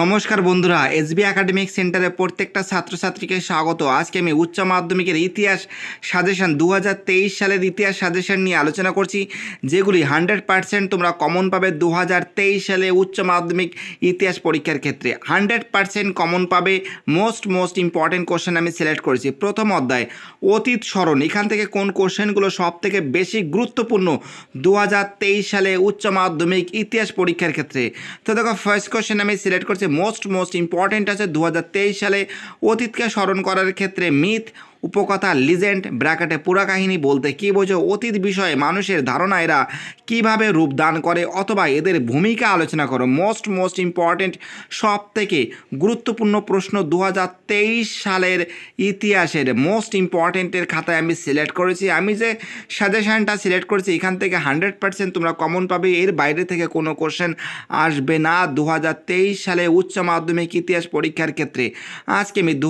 নমস্কার বন্ধুরা SB academic সেন্টারে প্রত্যেকটা ছাত্রছাত্রীকে স্বাগত আজকে আমি উচ্চ মাধ্যমিকের ইতিহাস সাজেশন দু সালের ইতিহাস সাজেশন নিয়ে আলোচনা করছি যেগুলি হান্ড্রেড পারসেন্ট তোমরা কমন পাবে দু সালে উচ্চ মাধ্যমিক ইতিহাস পরীক্ষার ক্ষেত্রে হান্ড্রেড পারসেন্ট কমন পাবে মোস্ট মোস্ট ইম্পর্টেন্ট কোশ্চেন আমি সিলেক্ট করেছি প্রথম অধ্যায় অতীত স্মরণ এখান থেকে কোন কোশ্চেনগুলো সবথেকে বেশি গুরুত্বপূর্ণ দু সালে উচ্চ মাধ্যমিক ইতিহাস পরীক্ষার ক্ষেত্রে তো দেখো ফার্স্ট কোশ্চেন আমি সিলেক্ট করছে মোস্ট মোস্ট ইম্পর্টেন্ট আছে দু সালে অতীতকে স্মরণ করার ক্ষেত্রে মিথ উপকথা লিজেন্ড ব্র্যাকেটে পুরাকাহিনী বলতে কী বোঝো অতীত বিষয়ে মানুষের ধারণা এরা কীভাবে রূপদান করে অথবা এদের ভূমিকা আলোচনা করো মোস্ট মোস্ট ইম্পর্ট্যান্ট সব থেকে গুরুত্বপূর্ণ প্রশ্ন দু সালের ইতিহাসের মোস্ট ইম্পর্ট্যান্টের খাতায় আমি সিলেক্ট করেছি আমি যে সাজেশানটা সিলেক্ট করেছি এখান থেকে হান্ড্রেড পার্সেন্ট তোমরা কমন পাবে এর বাইরে থেকে কোনো কোশ্চেন আসবে না দু সালে উচ্চ মাধ্যমিক ইতিহাস পরীক্ষার ক্ষেত্রে আজকে আমি দু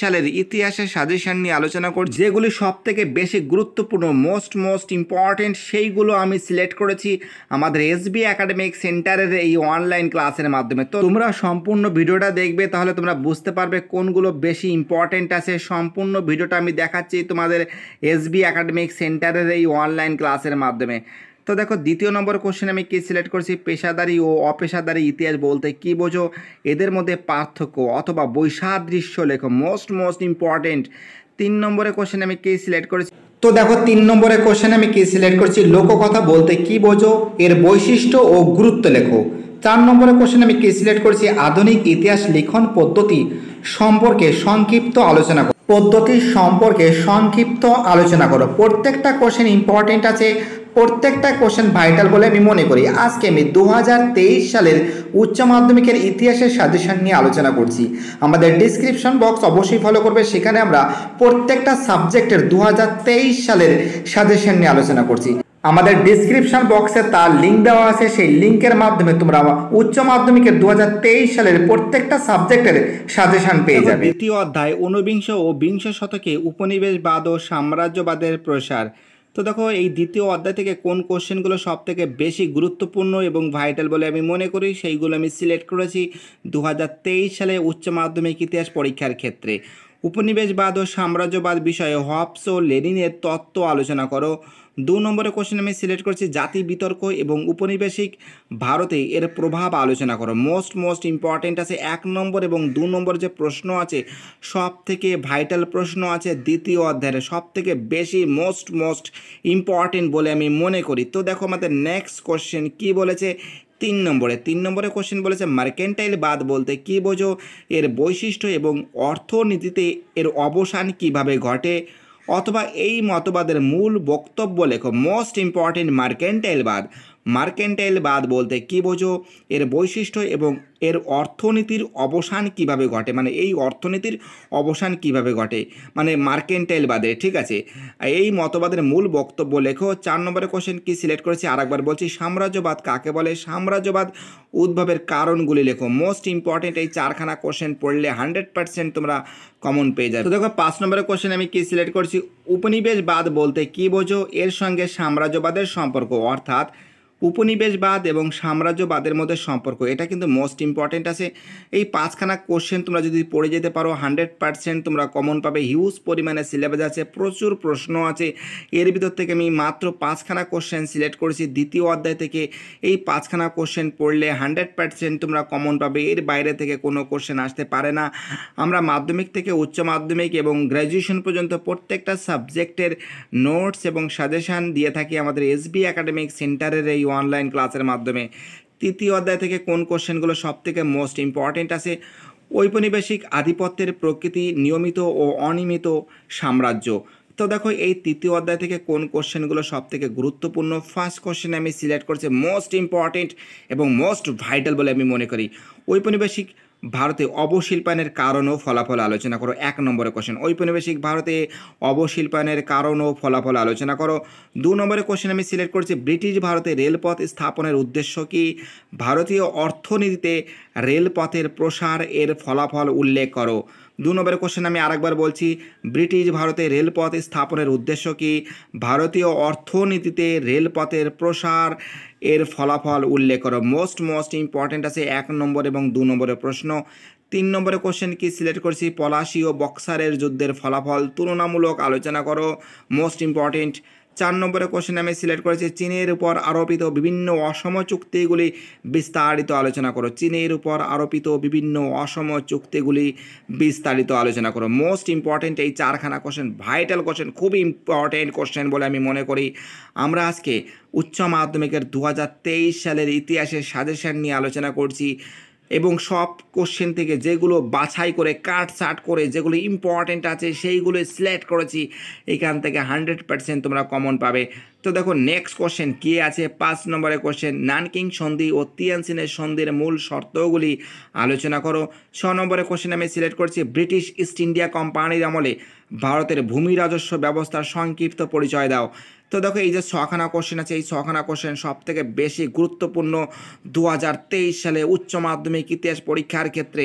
সালের ইতিহাসের সাজেশন কম্পিটিশান নিয়ে আলোচনা করছি যেগুলি সব থেকে বেশি গুরুত্বপূর্ণ মোস্ট মোস্ট ইম্পর্টেন্ট সেইগুলো আমি সিলেক্ট করেছি আমাদের এসবি একাডেমিক সেন্টারের এই অনলাইন ক্লাসের মাধ্যমে তো তোমরা সম্পূর্ণ ভিডিওটা দেখবে তাহলে তোমরা বুঝতে পারবে কোনগুলো বেশি ইম্পর্টেন্ট আছে সম্পূর্ণ ভিডিওটা আমি দেখাচ্ছি তোমাদের এস বি একাডেমিক সেন্টারের এই অনলাইন ক্লাসের মাধ্যমে তো দেখো দ্বিতীয় নম্বর কোশ্চেন আমি কি সিলেক্ট করছি পেশাদারি ও অপেশাদারি ইতিহাস বলতে কি বোঝো এদের মধ্যে পার্থক্য অথবা বৈসাদৃশ্য লেখো মোস্ট মোস্ট ইম্পর্টেন্ট তিন নম্বরে কোশ্চেন আমি কি সিলেক্ট করেছি তো দেখো তিন নম্বরের কোশ্চেন আমি কি সিলেক্ট করছি লোককথা বলতে কি বোঝো এর বৈশিষ্ট্য ও গুরুত্ব লেখো চার নম্বরের কোশ্চেন আমি কি সিলেক্ট করছি আধুনিক ইতিহাস লিখন পদ্ধতি সম্পর্কে সংক্ষিপ্ত আলোচনা করো পদ্ধতি সম্পর্কে সংক্ষিপ্ত আলোচনা করো প্রত্যেকটা কোশ্চেন ইম্পর্টেন্ট আছে প্রত্যেকটা কোশ্চেন ভাইটাল বলে আমি মনে করি আজকে আমি দু সালের উচ্চ মাধ্যমিকের ইতিহাসের সাজেশন নিয়ে আলোচনা করছি আমাদের ডিসক্রিপশন বক্স অবশ্যই ফলো করবে সেখানে আমরা প্রত্যেকটা সাবজেক্টের দু সালের সাজেশন নিয়ে আলোচনা করছি আমাদের ডিসক্রিপশন বক্সে তার লিঙ্ক দেওয়া আছে সেই লিঙ্কের মাধ্যমে তোমরা উচ্চ মাধ্যমিকের দু সালের প্রত্যেকটা সাবজেক্টের সাজেশন পেয়ে যাবে দ্বিতীয় অধ্যায় ঊনবিংশ ও বিংশ শতকে উপনিবেশবাদ ও সাম্রাজ্যবাদের প্রসার তো দেখো এই দ্বিতীয় অধ্যায় থেকে কোন কোশ্চেনগুলো সব থেকে বেশি গুরুত্বপূর্ণ এবং ভাইটাল বলে আমি মনে করি সেইগুলো আমি সিলেক্ট করেছি দু সালে উচ্চ মাধ্যমিক ইতিহাস পরীক্ষার ক্ষেত্রে উপনিবেশবাদ ও সাম্রাজ্যবাদ বিষয়ে হপস ও লেনিনের তত্ত্ব আলোচনা করো দু নম্বরে কোশ্চেন আমি সিলেক্ট করছি জাতি বিতর্ক এবং উপনিবেশিক ভারতে এর প্রভাব আলোচনা করো মোস্ট মোস্ট ইম্পর্টেন্ট আছে এক নম্বর এবং দু নম্বর যে প্রশ্ন আছে সব থেকে ভাইটাল প্রশ্ন আছে দ্বিতীয় অধ্যায়ের সব থেকে বেশি মোস্ট মোস্ট ইম্পর্টেন্ট বলে আমি মনে করি তো দেখো আমাদের নেক্সট কোশ্চেন কি বলেছে তিন নম্বরে তিন নম্বরে কোশ্চেন বলেছে মার্কেন্টাইল বাদ বলতে কি বোঝো এর বৈশিষ্ট্য এবং অর্থনীতিতে এর অবসান কিভাবে ঘটে অথবা এই মতবাদের মূল বক্তব্য লেখো মোস্ট ইম্পর্টেন্ট মার্কেন্টাইল বাদ মার্কেন্টাইল বাদ বলতে কি বোঝো এর বৈশিষ্ট্য এবং এর অর্থনীতির অবসান কিভাবে ঘটে মানে এই অর্থনীতির অবসান কিভাবে ঘটে মানে মার্কেন্টাইল বাদে ঠিক আছে এই মতবাদের মূল বক্তব্য লেখো চার নম্বরের কোশ্চেন কি সিলেক্ট করেছি আরেকবার বলছি সাম্রাজ্যবাদ কাকে বলে সাম্রাজ্যবাদ উদ্ভবের কারণগুলি লেখো মোস্ট ইম্পর্টেন্ট এই চারখানা কোশ্চেন পড়লে হান্ড্রেড পার্সেন্ট তোমরা কমন পেয়ে যাবে তো দেখো পাঁচ নম্বরের কোশ্চেন আমি কি সিলেক্ট করছি উপনিবেশবাদ বলতে কি বোঝো এর সঙ্গে সাম্রাজ্যবাদের সম্পর্ক অর্থাৎ উপনিবেশবাদ এবং সাম্রাজ্যবাদের মধ্যে সম্পর্ক এটা কিন্তু মোস্ট ইম্পর্টেন্ট আছে এই পাঁচখানা কোশ্চেন তোমরা যদি পড়ে যেতে পারো হান্ড্রেড পার্সেন্ট তোমরা কমন পাবে হিউজ পরিমাণে সিলেবাস আছে প্রচুর প্রশ্ন আছে এর ভিতর থেকে আমি মাত্র পাঁচখানা কোশ্চেন সিলেক্ট করেছি দ্বিতীয় অধ্যায় থেকে এই পাঁচখানা কোশ্চেন পড়লে হান্ড্রেড পার্সেন্ট তোমরা কমন পাবে এর বাইরে থেকে কোনো কোশ্চেন আসতে পারে না আমরা মাধ্যমিক থেকে উচ্চ মাধ্যমিক এবং গ্র্যাজুয়েশন পর্যন্ত প্রত্যেকটা সাবজেক্টের নোটস এবং সাজেশান দিয়ে থাকি আমাদের এসবি একাডেমিক সেন্টারের এই অনলাইন ক্লাসের মাধ্যমে তৃতীয় অধ্যায় থেকে কোন কোশ্চেনগুলো সবথেকে মোস্ট ইম্পর্টেন্ট আছে ঔপনিবেশিক আধিপত্যের প্রকৃতি নিয়মিত ও অনিয়মিত সাম্রাজ্য তো দেখো এই তৃতীয় অধ্যায় থেকে কোন কোশ্চেনগুলো সব থেকে গুরুত্বপূর্ণ ফার্স্ট কোশ্চেন আমি সিলেক্ট করছি মোস্ট ইম্পর্টেন্ট এবং মোস্ট ভাইটাল বলে আমি মনে করি ঔপনিবেশিক ভারতে অবশিল্পায়নের কারণ ও ফলাফল আলোচনা করো এক নম্বরে কোশ্চেন ঔপনিবেশিক ভারতে অবশিল্পায়নের কারণ ও ফলাফল আলোচনা করো দু নম্বরে কোশ্চেন আমি সিলেক্ট করছি ব্রিটিশ ভারতে রেলপথ স্থাপনের উদ্দেশ্য কি ভারতীয় অর্থনীতিতে রেলপথের প্রসার এর ফলাফল উল্লেখ করো দু নম্বরের কোশ্চেন আমি আরেকবার বলছি ব্রিটিশ ভারতে রেলপথ স্থাপনের উদ্দেশ্য কি ভারতীয় অর্থনীতিতে রেলপথের প্রসার এর ফলাফল উল্লেখ করো মোস্ট মোস্ট ইম্পর্ট্যান্ট আছে এক নম্বর এবং দু নম্বরের প্রশ্ন তিন নম্বরে কোশ্চেন কি সিলেক্ট করছি পলাশি ও বক্সারের যুদ্ধের ফলাফল তুলনামূলক আলোচনা করো মোস্ট ইম্পর্ট্যান্ট চার নম্বরের কোশ্চেন আমি সিলেক্ট করেছি চীনের উপর আরোপিত বিভিন্ন অসম চুক্তিগুলি বিস্তারিত আলোচনা করো চীনের উপর আরোপিত বিভিন্ন অসম চুক্তিগুলি বিস্তারিত আলোচনা করো মোস্ট ইম্পর্টেন্ট এই চারখানা কোশ্চেন ভাইটাল কোশ্চেন খুব ইম্পর্টেন্ট কোশ্চেন বলে আমি মনে করি আমরা আজকে উচ্চ মাধ্যমিকের দু সালের ইতিহাসের সাজেশন নিয়ে আলোচনা করছি এবং সব কোশ্চেন থেকে যেগুলো বাছাই করে কাট সাট করে যেগুলো ইম্পর্টেন্ট আছে সেইগুলো সিলেক্ট করেছি এখান থেকে হান্ড্রেড পার্সেন্ট তোমরা কমন পাবে তো দেখো নেক্সট কোশ্চেন কি আছে পাঁচ নম্বরের কোশ্চেন নানকিং সন্ধি ও তিয়ানসিনের সন্ধির মূল শর্তগুলি আলোচনা করো ছ নম্বরের কোশ্চেন আমি সিলেক্ট করছি ব্রিটিশ ইস্ট ইন্ডিয়া কোম্পানির আমলে ভারতের ভূমি রাজস্ব ব্যবস্থার সংক্ষিপ্ত পরিচয় দাও তো দেখো এই যে ছখানা কোশ্চেন আছে এই ছখানা কোশ্চেন সব থেকে বেশি গুরুত্বপূর্ণ দু সালে উচ্চ মাধ্যমিক ইতিহাস পরীক্ষার ক্ষেত্রে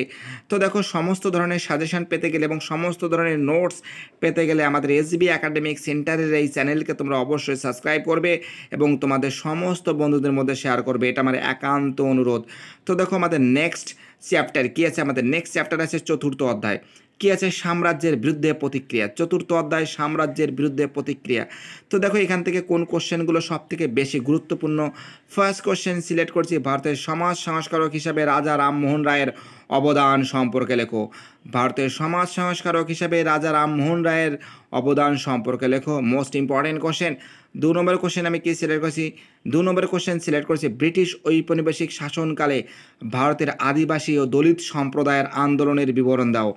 তো দেখো সমস্ত ধরনের সাজেশন পেতে গেলে এবং সমস্ত ধরনের নোটস পেতে গেলে আমাদের এসবি একাডেমিক সেন্টারের এই চ্যানেলকে তোমরা অবশ্যই সাবস্ক্রাইব সাবস্ক্রাইব করবে এবং তোমাদের সমস্ত বন্ধুদের মধ্যে শেয়ার করবে এটা আমার একান্ত অনুরোধ তো দেখো আমাদের নেক্সট চ্যাপ্টার কী আছে আমাদের নেক্সট চ্যাপ্টার আছে চতুর্থ অধ্যায় কী আছে সাম্রাজ্যের বিরুদ্ধে প্রতিক্রিয়া চতুর্থ অধ্যায় সাম্রাজ্যের বিরুদ্ধে প্রতিক্রিয়া তো দেখো এখান থেকে কোন কোশ্চেনগুলো সব থেকে বেশি গুরুত্বপূর্ণ ফার্স্ট কোশ্চেন সিলেক্ট করছি ভারতের সমাজ সংস্কারক হিসাবে রাজা রামমোহন রায়ের অবদান সম্পর্কে লেখো ভারতের সমাজ সংস্কারক হিসেবে রাজা রামমোহন রায়ের অবদান সম্পর্কে লেখো মোস্ট ইম্পর্টেন্ট কোশ্চেন দু নম্বর কোশ্চেন আমি কি সিলেক্ট করছি দু নম্বর কোশ্চেন সিলেক্ট করেছি ব্রিটিশ ঔপনিবেশিক শাসনকালে ভারতের আদিবাসী ও দলিত সম্প্রদায়ের আন্দোলনের বিবরণ দাও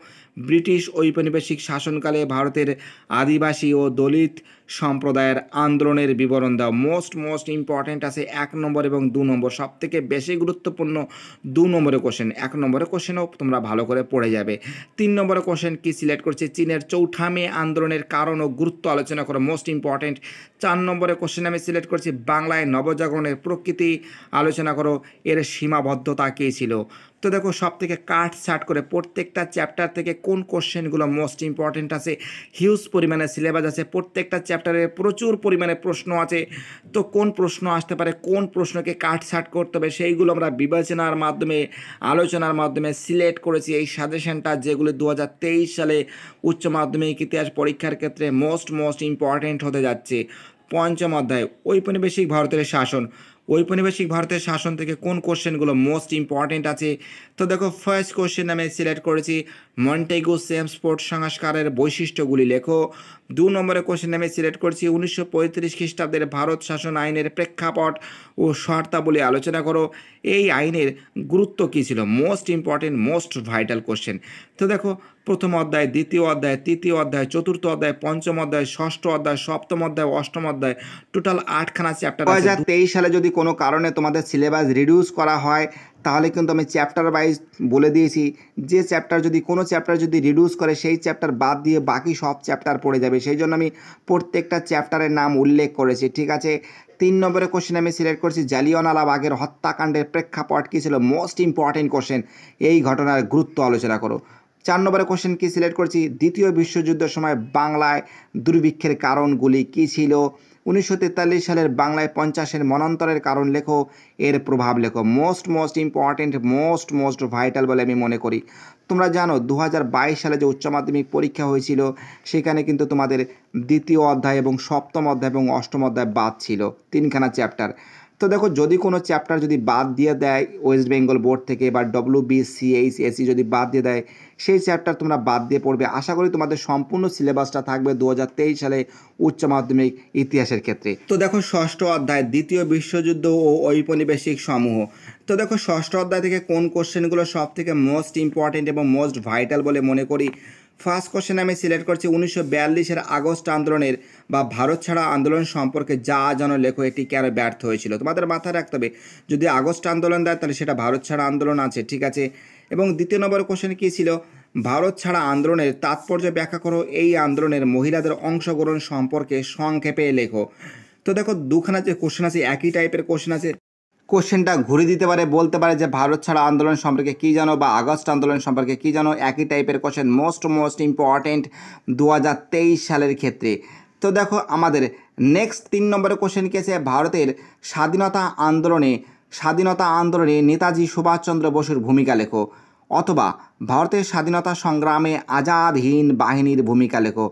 ব্রিটিশ ঔপনিবেশিক শাসনকালে ভারতের আদিবাসী ও দলিত সম্প্রদায়ের আন্দোলনের বিবরণ দাও মোস্ট মোস্ট ইম্পর্ট্যান্ট আছে এক নম্বর এবং দু নম্বর সবথেকে বেশি গুরুত্বপূর্ণ দু নম্বরের কোশ্চেন এক নম্বরের কোশ্চেন কোশ্চেনও তোমরা ভালো করে পড়ে যাবে তিন নম্বর কোশ্চেন কি সিলেক্ট করছে চীনের চৌঠা মে আন্দোলনের কারণ ও গুরুত্ব আলোচনা করো মোস্ট ইম্পর্ট্যান্ট চার নম্বরে কোশ্চেন আমি সিলেক্ট করছি বাংলায় নবজাগরণের প্রকৃতি আলোচনা করো এর সীমাবদ্ধতা কী ছিল তো দেখো সব থেকে কাট ছাট করে প্রত্যেকটা চ্যাপ্টার থেকে কোন কোশ্চেনগুলো মোস্ট ইম্পর্টেন্ট আছে হিউজ পরিমাণে সিলেবাস আছে প্রত্যেকটা চ্যাপ্টারে প্রচুর পরিমাণে প্রশ্ন আছে তো কোন প্রশ্ন আসতে পারে কোন প্রশ্নকে কাট ছাট করতে হবে সেইগুলো আমরা বিবেচনার মাধ্যমে আলোচনার মাধ্যমে সিলেক্ট করেছি এই সাজেশনটা যেগুলো দু সালে উচ্চ মাধ্যমিক ইতিহাস পরীক্ষার ক্ষেত্রে মোস্ট মোস্ট ইম্পর্টেন্ট হতে যাচ্ছে পঞ্চম অধ্যায় ঔপনিবেশিক ভারতের শাসন ঔপনিবেশিক ভারতের শাসন থেকে কোন কোশ্চেনগুলো মোস্ট ইম্পর্টেন্ট আছে তো দেখো ফার্স্ট কোশ্চেন আমি সিলেক্ট করেছি মন্টেগো স্পোর্ট সংস্কারের বৈশিষ্ট্যগুলি লেখো দু নম্বরের কোশ্চেন আমি সিলেক্ট করেছি উনিশশো পঁয়ত্রিশ খ্রিস্টাব্দের ভারত শাসন আইনের প্রেক্ষাপট ও শর্তাবলী আলোচনা করো এই আইনের গুরুত্ব কী ছিল most important most vital question তো দেখো প্রথম অধ্যায় দ্বিতীয় অধ্যায় তৃতীয় অধ্যায় চতুর্থ অধ্যায় পঞ্চম অধ্যায় ষষ্ঠ অধ্যায় সপ্তম অধ্যায় অষ্টম অধ্যায় টোটাল আটখানা চ্যাপ্টার দু হাজার তেইশ সালে যদি কোনো কারণে তোমাদের সিলেবাস রিডিউস করা হয় তাহলে কিন্তু আমি চ্যাপ্টার ওয়াইজ বলে দিয়েছি যে চ্যাপ্টার যদি কোনো চ্যাপ্টার যদি রিডিউস করে সেই চ্যাপ্টার বাদ দিয়ে বাকি সব চ্যাপ্টার পড়ে যাবে সেই জন্য আমি প্রত্যেকটা চ্যাপ্টারের নাম উল্লেখ করেছি ঠিক আছে তিন নম্বরে কোশ্চেন আমি সিলেক্ট করছি বাঘের হত্যাকাণ্ডের প্রেক্ষাপট কী ছিল মোস্ট ইম্পর্টেন্ট কোশ্চেন এই ঘটনার গুরুত্ব আলোচনা করো চার নম্বরে কোশ্চেন কী সিলেক্ট করছি দ্বিতীয় বিশ্বযুদ্ধের সময় বাংলায় দুর্ভিক্ষের কারণগুলি কী ছিল উনিশশো সালের বাংলায় পঞ্চাশের মনান্তরের কারণ লেখো এর প্রভাব লেখো most most important most most vital বলে আমি মনে করি তোমরা জানো দু সালে যে উচ্চ মাধ্যমিক পরীক্ষা হয়েছিল সেখানে কিন্তু তোমাদের দ্বিতীয় অধ্যায় এবং সপ্তম অধ্যায় এবং অষ্টম অধ্যায় বাদ ছিল তিনখানা চ্যাপ্টার তো দেখো যদি কোনো চ্যাপ্টার যদি বাদ দিয়ে দেয় ওয়েস্ট বেঙ্গল বোর্ড থেকে বা ডব্লিউ বিসিএইচএসি এসি যদি বাদ দিয়ে দেয় সেই চ্যাপ্টার তোমরা বাদ দিয়ে পড়বে আশা করি তোমাদের সম্পূর্ণ সিলেবাসটা থাকবে দু সালে উচ্চ মাধ্যমিক ইতিহাসের ক্ষেত্রে তো দেখো ষষ্ঠ অধ্যায় দ্বিতীয় বিশ্বযুদ্ধ ও ঔপনিবেশিক সমূহ তো দেখো ষষ্ঠ অধ্যায় থেকে কোন কোশ্চেনগুলো সব থেকে মোস্ট ইম্পর্টেন্ট এবং মোস্ট ভাইটাল বলে মনে করি ফার্স্ট কোশ্চেন আমি সিলেক্ট করছি উনিশশো বিয়াল্লিশের আগস্ট আন্দোলনের বা ভারত ছাড়া আন্দোলন সম্পর্কে যা যেন লেখো এটি কেন ব্যর্থ হয়েছিল তোমাদের মাথায় রাখতে হবে যদি আগস্ট আন্দোলন দেয় তাহলে সেটা ভারত ছাড়া আন্দোলন আছে ঠিক আছে এবং দ্বিতীয় নম্বর কোশ্চেন কী ছিল ভারত ছাড়া আন্দোলনের তাৎপর্য ব্যাখ্যা করো এই আন্দোলনের মহিলাদের অংশগ্রহণ সম্পর্কে সংক্ষেপে লেখো তো দেখো দুখানা যে কোশ্চেন আছে একই টাইপের কোশ্চেন আছে কোশ্চেনটা ঘুরে দিতে পারে বলতে পারে যে ভারত ছাড়া আন্দোলন সম্পর্কে কী জানো বা আগস্ট আন্দোলন সম্পর্কে কী জানো একই টাইপের কোশ্চেন মোস্ট মোস্ট ইম্পর্টেন্ট দু সালের ক্ষেত্রে তো দেখো আমাদের নেক্সট তিন নম্বরের কোশ্চেন কি ভারতের স্বাধীনতা আন্দোলনে স্বাধীনতা আন্দোলনে নেতাজি সুভাষচন্দ্র বসুর ভূমিকা লেখো অথবা ভারতের স্বাধীনতা সংগ্রামে আজাদ হিন্দ বাহিনীর ভূমিকা লেখো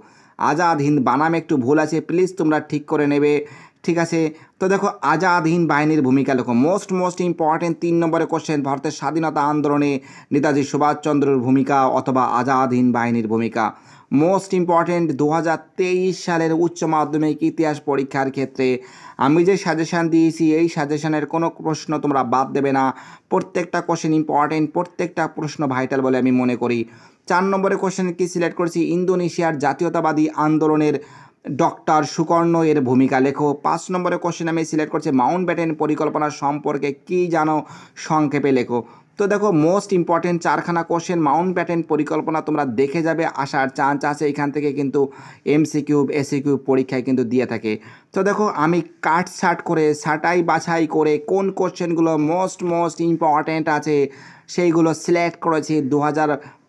আজাদ হিন্দ বানামে একটু ভুল আছে প্লিজ তোমরা ঠিক করে নেবে ঠিক আছে তো দেখো আজাদহীন বাহিনীর ভূমিকা লেখো মোস্ট মোস্ট ইম্পর্টেন্ট তিন নম্বরে কোশ্চেন ভারতের স্বাধীনতা আন্দোলনে নেতাজি সুভাষচন্দ্রের ভূমিকা অথবা আজাদহীন বাহিনীর ভূমিকা মোস্ট ইম্পর্টেন্ট দু সালের উচ্চ মাধ্যমিক ইতিহাস পরীক্ষার ক্ষেত্রে আমি যে সাজেশান দিয়েছি এই সাজেশানের কোনো প্রশ্ন তোমরা বাদ দেবে না প্রত্যেকটা কোশ্চেন ইম্পর্টেন্ট প্রত্যেকটা প্রশ্ন ভাইটাল বলে আমি মনে করি চার নম্বরে কোশ্চেন কি সিলেক্ট করেছি ইন্দোনেশিয়ার জাতীয়তাবাদী আন্দোলনের ডক্টর সুকর্ণ এর ভূমিকা লেখো পাঁচ নম্বরের কোশ্চেন আমি সিলেক্ট করছি মাউন্ট ব্যাটেন পরিকল্পনা সম্পর্কে কী জানো সংক্ষেপে লেখো তো দেখো মোস্ট ইম্পর্টেন্ট চারখানা কোশ্চেন মাউন্ট ব্যাটেন পরিকল্পনা তোমরা দেখে যাবে আসার চান্স আছে এখান থেকে কিন্তু এমসি কিউব এসি কিউব পরীক্ষায় কিন্তু দিয়ে থাকে তো দেখো আমি কাট সাট করে ছাটাই বাছাই করে কোন কোশ্চেনগুলো মোস্ট মোস্ট ইম্পর্টেন্ট আছে সেইগুলো সিলেক্ট করেছি দু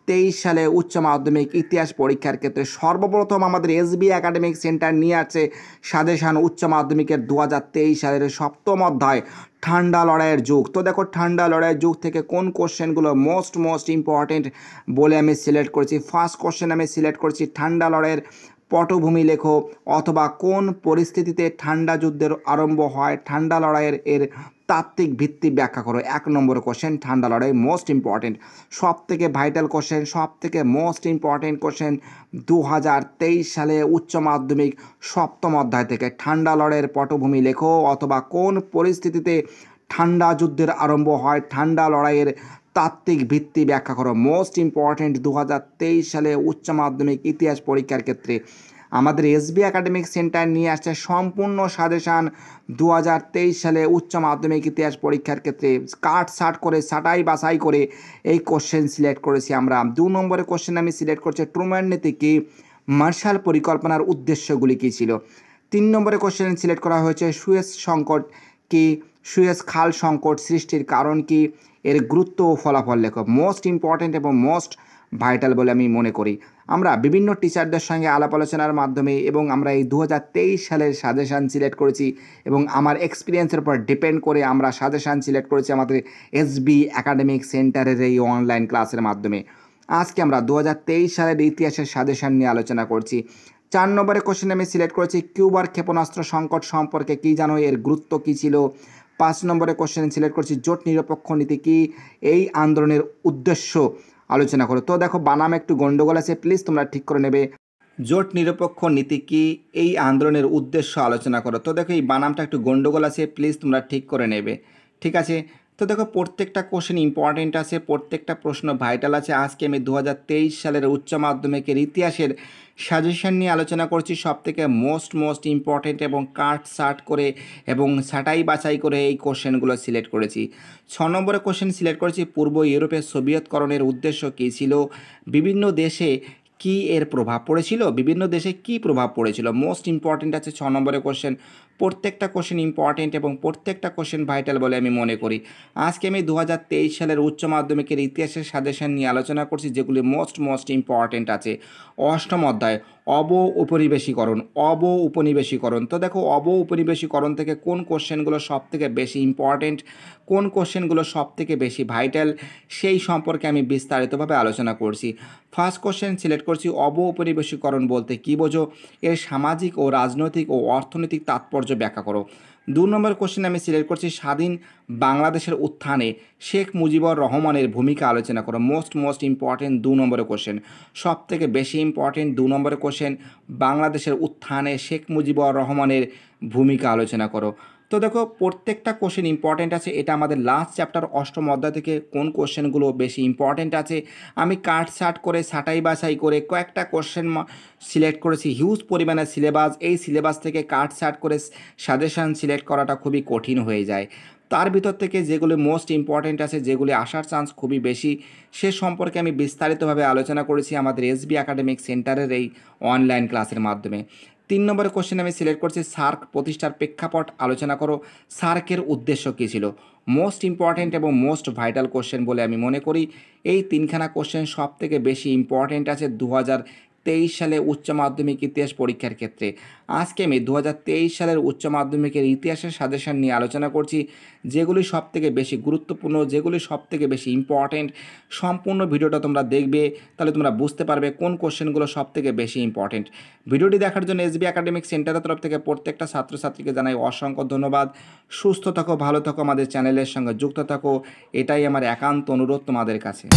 তেইশ সালে উচ্চ মাধ্যমিক ইতিহাস পরীক্ষার ক্ষেত্রে সর্বপ্রথম আমাদের এসবি একাডেমিক সেন্টার নিয়ে আছে সাজেশান উচ্চ মাধ্যমিকের দু সালের সপ্তম অধ্যায় ঠান্ডা লড়াইয়ের যুগ তো দেখো ঠান্ডা লড়াইয়ের যুগ থেকে কোন কোশ্চেনগুলো মোস্ট মোস্ট ইম্পর্টেন্ট বলে আমি সিলেক্ট করেছি ফার্স্ট কোশ্চেন আমি সিলেক্ট করেছি ঠান্ডা লড়াইয়ের পটভূমি লেখো অথবা কোন পরিস্থিতিতে ঠান্ডা যুদ্ধের আরম্ভ হয় ঠান্ডা লড়াইয়ের এর তাত্ত্বিক ভিত্তি ব্যাখ্যা করো এক নম্বর কোশ্চেন ঠান্ডা লড়াই মোস্ট ইম্পর্টেন্ট সব থেকে ভাইটাল কোশ্চেন সব থেকে মোস্ট ইম্পর্টেন্ট কোশ্চেন দু সালে উচ্চ মাধ্যমিক সপ্তম অধ্যায় থেকে ঠান্ডা লড়াইয়ের পটভূমি লেখো অথবা কোন পরিস্থিতিতে ঠান্ডা যুদ্ধের আরম্ভ হয় ঠান্ডা লড়াইয়ের তাত্ত্বিক ভিত্তি ব্যাখ্যা করো মোস্ট ইম্পর্টেন্ট দু সালে উচ্চ মাধ্যমিক ইতিহাস পরীক্ষার ক্ষেত্রে আমাদের এসবি একাডেমিক সেন্টার নিয়ে আসছে সম্পূর্ণ সাজেশান দু সালে উচ্চ মাধ্যমিক ইতিহাস পরীক্ষার ক্ষেত্রে কাট সাট করে সাটাই বাছাই করে এই কোশ্চেন সিলেক্ট করেছি আমরা দু নম্বরের কোশ্চেন আমি সিলেক্ট করছি ট্রুম্যান নীতি কি মার্শাল পরিকল্পনার উদ্দেশ্যগুলি কী ছিল তিন নম্বরে কোশ্চেন সিলেক্ট করা হয়েছে সুয়েজ সংকট কি সুয়েজ খাল সংকট সৃষ্টির কারণ কি এর গুরুত্ব ও ফলাফল লেখক মোস্ট ইম্পর্ট্যান্ট এবং মোস্ট ভাইটাল বলে আমি মনে করি আমরা বিভিন্ন টিচারদের সঙ্গে আলাপ আলোচনার মাধ্যমে এবং আমরা এই দু সালের সাজেশান সিলেক্ট করেছি এবং আমার এক্সপিরিয়েন্সের উপর ডিপেন্ড করে আমরা সাজেশান সিলেক্ট করেছি আমাদের এসবি একাডেমিক সেন্টারের এই অনলাইন ক্লাসের মাধ্যমে আজকে আমরা দু সালের ইতিহাসের সাজেশান নিয়ে আলোচনা করছি চার নম্বরে কোশ্চেন আমি সিলেক্ট করেছি কিউবার ক্ষেপণাস্ত্র সংকট সম্পর্কে কী জানো এর গুরুত্ব কী ছিল পাঁচ নম্বরে কোশ্চেন সিলেক্ট করেছি জোট নিরপেক্ষ নীতি কী এই আন্দোলনের উদ্দেশ্য আলোচনা করো তো দেখো বানাম একটু গণ্ডগোল আছে প্লিজ তোমরা ঠিক করে নেবে জোট নিরপেক্ষ নীতি কি এই আন্দোলনের উদ্দেশ্য আলোচনা করো তো দেখো এই বানামটা একটু গণ্ডগোল আছে প্লিজ তোমরা ঠিক করে নেবে ঠিক আছে তো দেখো প্রত্যেকটা কোশ্চেন ইম্পর্টেন্ট আছে প্রত্যেকটা প্রশ্ন ভাইটাল আছে আজকে আমি দু সালের উচ্চ মাধ্যমিকের ইতিহাসের সাজেশন নিয়ে আলোচনা করছি সব থেকে মোস্ট মোস্ট ইম্পর্টেন্ট এবং কাট সার্ট করে এবং সাটাই বাছাই করে এই কোশ্চেনগুলো সিলেক্ট করেছি ছ নম্বরে কোশ্চেন সিলেক্ট করেছি পূর্ব ইউরোপের সোভিয়তকরণের উদ্দেশ্য কী ছিল বিভিন্ন দেশে কি এর প্রভাব পড়েছিল বিভিন্ন দেশে কি প্রভাব পড়েছিল মোস্ট ইম্পর্টেন্ট আছে ছ নম্বরে কোশ্চেন প্রত্যেকটা কোশ্চেন ইম্পর্টেন্ট এবং প্রত্যেকটা কোশ্চেন ভাইটাল বলে আমি মনে করি আজকে আমি দু সালের উচ্চ মাধ্যমিকের ইতিহাসের সাজেশন নিয়ে আলোচনা করছি যেগুলি মোস্ট মোস্ট ইম্পর্টেন্ট আছে অষ্টম অধ্যায় অব উপনিবেশীকরণ অব উপনিবেশীকরণ তো দেখো অব উপনিবেশীকরণ থেকে কোন কোশ্চেনগুলো সব থেকে বেশি ইম্পর্টেন্ট কোন কোশ্চেনগুলো সব থেকে বেশি ভাইটাল সেই সম্পর্কে আমি বিস্তারিতভাবে আলোচনা করছি ফার্স্ট কোশ্চেন সিলেক্ট করছি অব উপনিবেশীকরণ বলতে কী বোঝো এর সামাজিক ও রাজনৈতিক ও অর্থনৈতিক তাৎপর্য তাৎপর্য ব্যাখ্যা করো দু নম্বর কোশ্চেন আমি সিলেক্ট করছি স্বাধীন বাংলাদেশের উত্থানে শেখ মুজিবুর রহমানের ভূমিকা আলোচনা করো মোস্ট মোস্ট ইম্পর্টেন্ট দু নম্বরের কোশ্চেন সব থেকে বেশি ইম্পর্টেন্ট দু নম্বরের কোশ্চেন বাংলাদেশের উত্থানে শেখ মুজিবুর রহমানের ভূমিকা আলোচনা করো তো দেখো প্রত্যেকটা কোশ্চেন ইম্পর্টেন্ট আছে এটা আমাদের লাস্ট চ্যাপ্টার অষ্টম অধ্যায় থেকে কোন কোশ্চেনগুলো বেশি ইম্পর্টেন্ট আছে আমি কাট সাট করে সাটাই বাছাই করে কয়েকটা কোশ্চেন সিলেক্ট করেছি হিউজ পরিমাণে সিলেবাস এই সিলেবাস থেকে কাট সাট করে সাজেশান সিলেক্ট করাটা খুবই কঠিন হয়ে যায় তার ভিতর থেকে যেগুলি মোস্ট ইম্পর্ট্যান্ট আছে যেগুলি আসার চান্স খুবই বেশি সে সম্পর্কে আমি বিস্তারিতভাবে আলোচনা করেছি আমাদের এসবি একাডেমিক সেন্টারের এই অনলাইন ক্লাসের মাধ্যমে তিন নম্বরের কোশ্চেন আমি সিলেক্ট করছি সার্ক প্রতিষ্ঠার প্রেক্ষাপট আলোচনা করো সার্কের উদ্দেশ্য কী ছিল মোস্ট ইম্পর্ট্যান্ট এবং মোস্ট ভাইটাল কোশ্চেন বলে আমি মনে করি এই তিনখানা কোশ্চেন সব থেকে বেশি ইম্পর্ট্যান্ট আছে দু তেইশ সালে উচ্চ মাধ্যমিক ইতিহাস পরীক্ষার ক্ষেত্রে আজকে আমি দু সালের উচ্চ মাধ্যমিকের ইতিহাসের সাজেশন নিয়ে আলোচনা করছি যেগুলি সবথেকে বেশি গুরুত্বপূর্ণ যেগুলি সবথেকে বেশি ইম্পর্ট্যান্ট সম্পূর্ণ ভিডিওটা তোমরা দেখবে তাহলে তোমরা বুঝতে পারবে কোন কোশ্চেনগুলো সবথেকে বেশি ইম্পর্ট্যান্ট ভিডিওটি দেখার জন্য এসবি একাডেমিক সেন্টারের তরফ থেকে প্রত্যেকটা ছাত্রছাত্রীকে জানাই অসংখ্য ধন্যবাদ সুস্থ থাকো ভালো থাকো আমাদের চ্যানেলের সঙ্গে যুক্ত থাকো এটাই আমার একান্ত অনুরোধ তোমাদের কাছে